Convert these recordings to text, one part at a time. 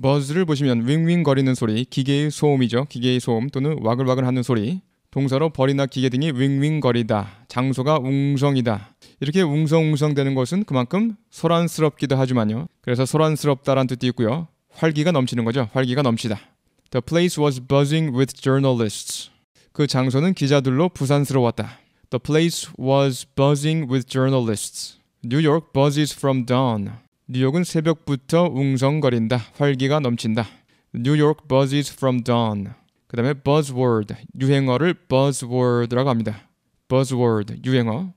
버즈를 보시면 윙윙거리는 소리, 기계의 소음이죠. 기계의 소음 또는 와글와글 하는 소리. 동사로 벌이나 기계 등이 윙윙거리다, 장소가 웅성이다. 이렇게 웅성웅성 되는 것은 그만큼 소란스럽기도 하지만요. 그래서 소란스럽다란 뜻도 있고요. 활기가 넘치는 거죠. 활기가 넘치다. The place was buzzing with journalists. 그 장소는 기자들로 부산스러웠다. The place was buzzing with journalists. New York buzzes from dawn. 뉴욕은 새벽부터 웅성거린다. 활기가 넘친다. New York buzzes from dawn. 그 다음에 buzzword, 유행어를 buzzword라고 합니다. buzzword, 유행어.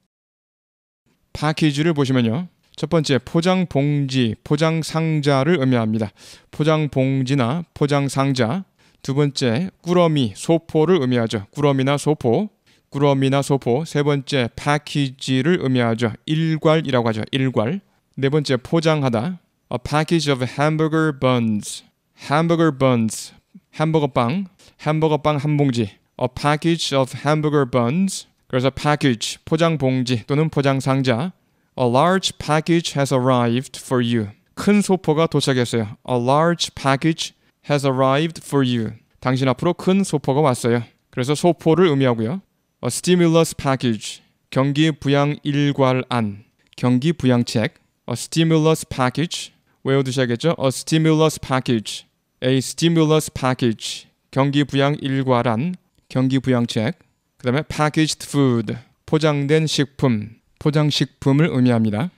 파키지를 보시면요. 첫 번째, 포장 봉지, 포장 상자를 의미합니다. 포장 봉지나 포장 상자. 두 번째, 꾸러미, 소포를 의미하죠. 꾸러미나 소포. 꾸러미나 소포. 세 번째, 파키지를 의미하죠. 일괄이라고 하죠. 일괄. 네 번째 포장하다. A package of hamburger buns. hamburger buns. 햄버거 빵. 햄버거 빵 한 봉지. A package of hamburger buns. 그래서 package 포장 봉지 또는 포장 상자. A large package has arrived for you. 큰 소포가 도착했어요. A large package has arrived for you. 당신 앞으로 큰 소포가 왔어요. 그래서 소포를 의미하고요. A stimulus package 경기 부양 일괄안 경기 부양책 a stimulus package 외워두셔야겠죠? a stimulus package a stimulus package 경기 부양 일과란 경기 부양책 그 다음에 packaged food 포장된 식품 포장식품을 의미합니다.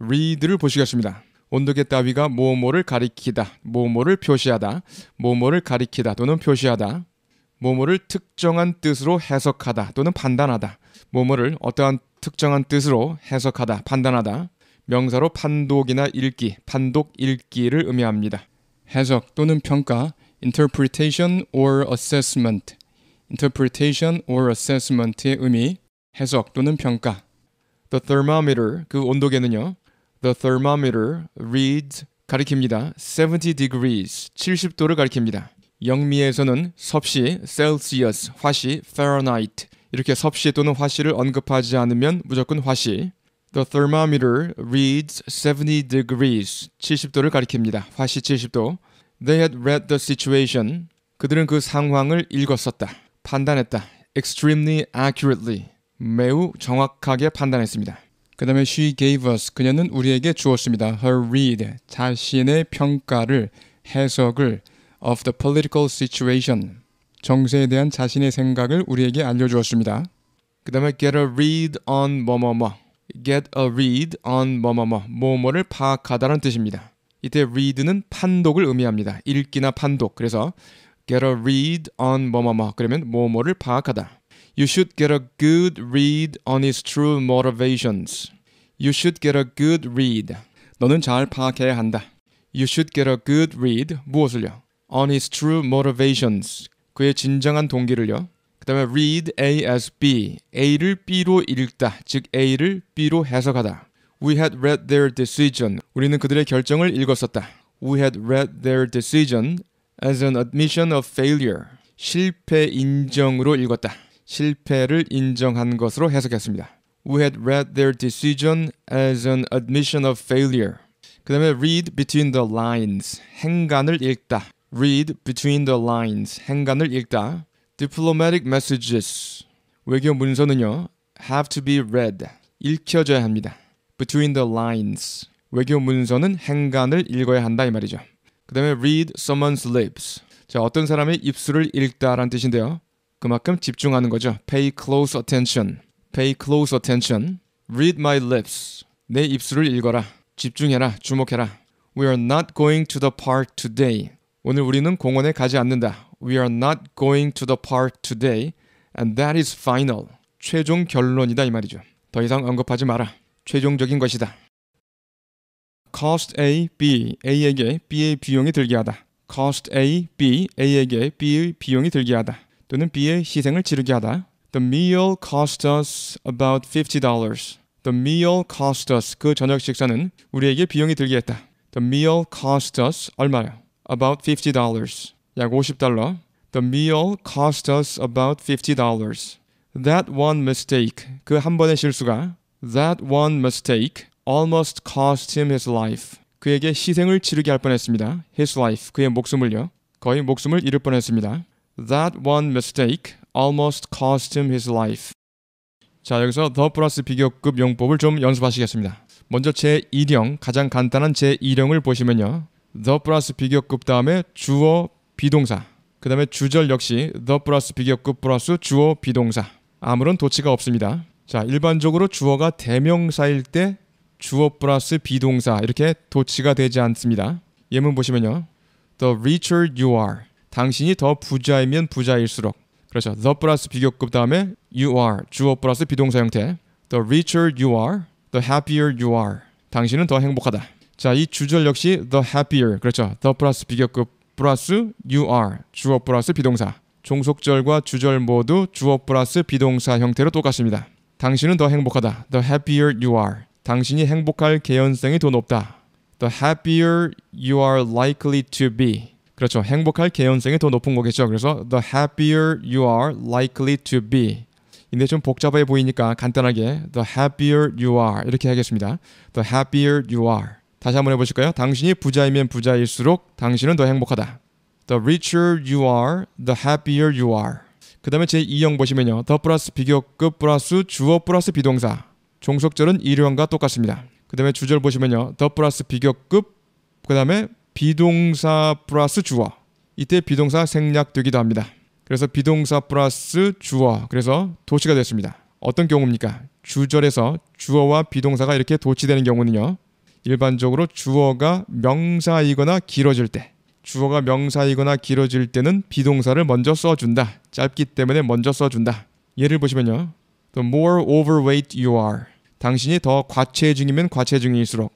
read를 보시겠습니다. 온도계 따위가 뭐뭐를 가리키다, 뭐뭐를 표시하다, 뭐뭐를 가리키다 또는 표시하다, 뭐뭐를 특정한 뜻으로 해석하다 또는 판단하다, 뭐뭐를 어떠한 특정한 뜻으로 해석하다, 판단하다. 명사로 판독이나 읽기, 판독 읽기를 의미합니다. 해석 또는 평가, interpretation or assessment. interpretation or assessment의 의미, 해석 또는 평가. The thermometer, 그 온도계는요. The thermometer reads 가리킵니다. 70 degrees, 70도를 가리킵니다. 영미에서는 섭씨, celsius, 화씨, fahrenheit, 이렇게 섭씨 또는 화씨를 언급하지 않으면 무조건 화씨. The thermometer reads 70 degrees. 70도를 가리킵니다. 화씨 70도. They had read the situation. 그들은 그 상황을 읽었었다. 판단했다. extremely accurately. 매우 정확하게 판단했습니다. 그 다음에 she gave us 그녀는 우리에게 주었습니다. her read 자신의 평가를 해석을 of the political situation 정세에 대한 자신의 생각을 우리에게 알려주었습니다. 그 다음에 get a read on 뭐뭐뭐 get a read on 뭐뭐뭐 뭐뭐를 파악하다라는 뜻입니다. 이때 read는 판독을 의미합니다. 읽기나 판독. 그래서 get a read on 뭐뭐뭐 그러면 뭐뭐를 파악하다. You should get a good read on his true motivations. You should get a good read. 너는 잘 파악해야 한다. You should get a good read. 무엇을요? On his true motivations. 그의 진정한 동기를요. 그다음에 read A as B. A를 B로 읽다. 즉 A를 B로 해석하다. We had read their decision. 우리는 그들의 결정을 읽었었다. We had read their decision as an admission of failure. 실패 인정으로 읽었다. 실패를 인정한 것으로 해석했습니다. We had read their decision as an admission of failure. 그 다음에 read between the lines. 행간을 읽다. read between the lines 행간을 읽다 diplomatic messages 외교 문서는요 have to be read 읽혀져야 합니다 between the lines 외교 문서는 행간을 읽어야 한다 이 말이죠 그 다음에 read someone's lips 자 어떤 사람의 입술을 읽다라는 뜻인데요 그만큼 집중하는 거죠 pay close attention pay close attention read my lips 내 입술을 읽어라 집중해라 주목해라 we are not going to the park today 오늘 우리는 공원에 가지 않는다. We are not going to the park today. And that is final. 최종 결론이다 이 말이죠. 더 이상 언급하지 마라. 최종적인 것이다. cost A, B, A에게 B의 비용이 들게 하다. cost A, B, A에게 B의 비용이 들게 하다. 또는 B의 희생을 지르게 하다. The meal cost us about $50. The meal cost us. 그 저녁 식사는 우리에게 비용이 들게 했다. The meal cost us. 얼마요? about $50. 약 50달러. The meal cost us about $50. That one mistake. 그 한 번의 실수가 that one mistake almost cost him his life. 그에게 희생을 치르게 할 뻔했습니다. His life. 그의 목숨을요. 거의 목숨을 잃을 뻔했습니다. That one mistake almost cost him his life. 자, 여기서 더 플러스 비교급 용법을 좀 연습하시겠습니다. 먼저 제1형, 가장 간단한 제1형을 보시면요. the 플러스 비교급 다음에 주어 비동사 그 다음에 주절 역시 the 플러스 비교급 플러스 주어 비동사 아무런 도치가 없습니다 자 일반적으로 주어가 대명사일 때 주어 플러스 비동사 이렇게 도치가 되지 않습니다 예문 보시면요 the richer you are 당신이 더 부자이면 부자일수록 그렇죠 the 플러스 비교급 다음에 you are 주어 플러스 비동사 형태 the richer you are the happier you are 당신은 더 행복하다 자, 이 주절 역시 the happier. 그렇죠. the 플러스 비교급 플러스 you are 주어 플러스 비동사. 종속절과 주절 모두 주어 플러스 비동사 형태로 똑같습니다. 당신은 더 행복하다. the happier you are. 당신이 행복할 개연성이 더 높다. the happier you are likely to be. 그렇죠. 행복할 개연성이 더 높은 거겠죠. 그래서 the happier you are likely to be. 근데 좀 복잡해 보이니까 간단하게 the happier you are 이렇게 하겠습니다. the happier you are. 다시 한번 해보실까요? 당신이 부자이면 부자일수록 당신은 더 행복하다. The richer you are, the happier you are. 그 다음에 제2형 보시면요. 더 플러스 비교급 플러스 주어 플러스 비동사. 종속절은 일형과 똑같습니다. 그 다음에 주절 보시면요. 더 플러스 비교급 그 다음에 비동사 플러스 주어. 이때 비동사 생략되기도 합니다. 그래서 비동사 플러스 주어. 그래서 도치가 됐습니다. 어떤 경우입니까? 주절에서 주어와 비동사가 이렇게 도치되는 경우는요. 일반적으로 주어가 명사이거나 길어질 때 주어가 명사이거나 길어질 때는 비동사를 먼저 써준다. 짧기 때문에 먼저 써준다. 예를 보시면요. The more overweight you are. 당신이 더 과체중이면 과체중일수록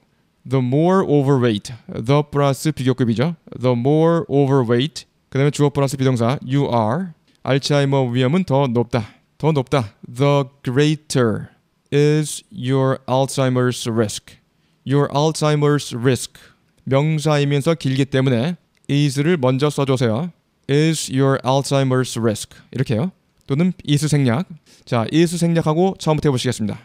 the more overweight, the 플러스 비교급이죠. the more overweight, 그 다음에 주어 플러스 비동사 you are, 알츠하이머 위험은 더 높다, 더 높다. the greater is your Alzheimer's risk. your Alzheimer's risk 명사이면서 길기 때문에 is를 먼저 써주세요. is your Alzheimer's risk 이렇게요. 또는 is 생략. 자, is 생략하고 처음부터 해보시겠습니다.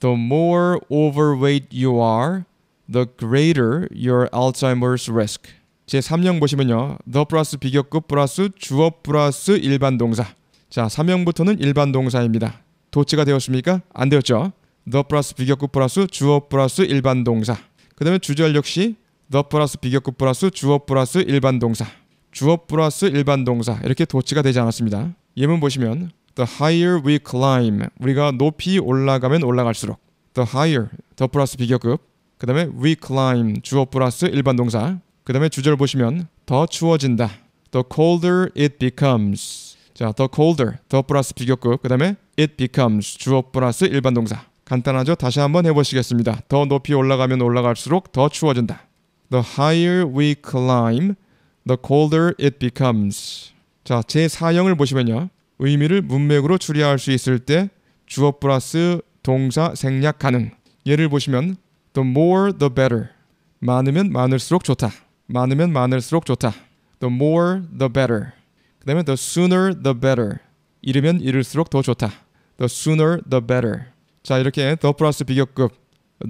The more overweight you are, the greater your Alzheimer's risk. 제 3형 보시면요. the 플러스 비교급 플러스 주어 플러스 일반 동사. 자, 3형부터는 일반 동사입니다. 도치가 되었습니까? 안 되었죠? the 플러스 비격급 플러스 주어 플러스 일반 동사. 그 다음에 주절 역시 the 플러스 비격급 플러스 주어 플러스 일반 동사. 주어 플러스 일반 동사 이렇게 도치가 되지 않았습니다. 예문 보시면 the higher we climb 우리가 높이 올라가면 올라갈수록 the higher the 플러스 비격급 그 다음에 we climb 주어 플러스 일반 동사 그 다음에 주절 보시면 더 추워진다 the colder it becomes 자 the colder the 플러스 비격급 그 다음에 it becomes 주어 플러스 일반 동사 간단하죠? 다시 한번 해보시겠습니다. 더 높이 올라가면 올라갈수록 더 추워진다. The higher we climb, the colder it becomes. 자, 제사형을 보시면요. 의미를 문맥으로 추리할 수 있을 때 주어 플러스 동사 생략 가능. 예를 보시면 the more the better. 많으면 많을수록 좋다. 많으면 많을수록 좋다. the more the better. 그다음에 the sooner the better. 이르면 이를수록 더 좋다. the sooner the better. 자 이렇게 더 플러스 비교급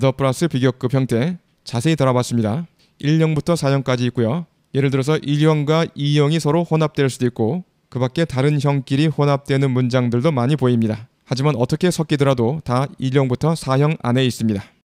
더 플러스 비교급 형태 자세히 들어봤습니다 1형부터 4형까지 있고요 예를 들어서 1형과 2형이 서로 혼합될 수도 있고 그 밖에 다른 형끼리 혼합되는 문장들도 많이 보입니다 하지만 어떻게 섞이더라도 다 1형부터 4형 안에 있습니다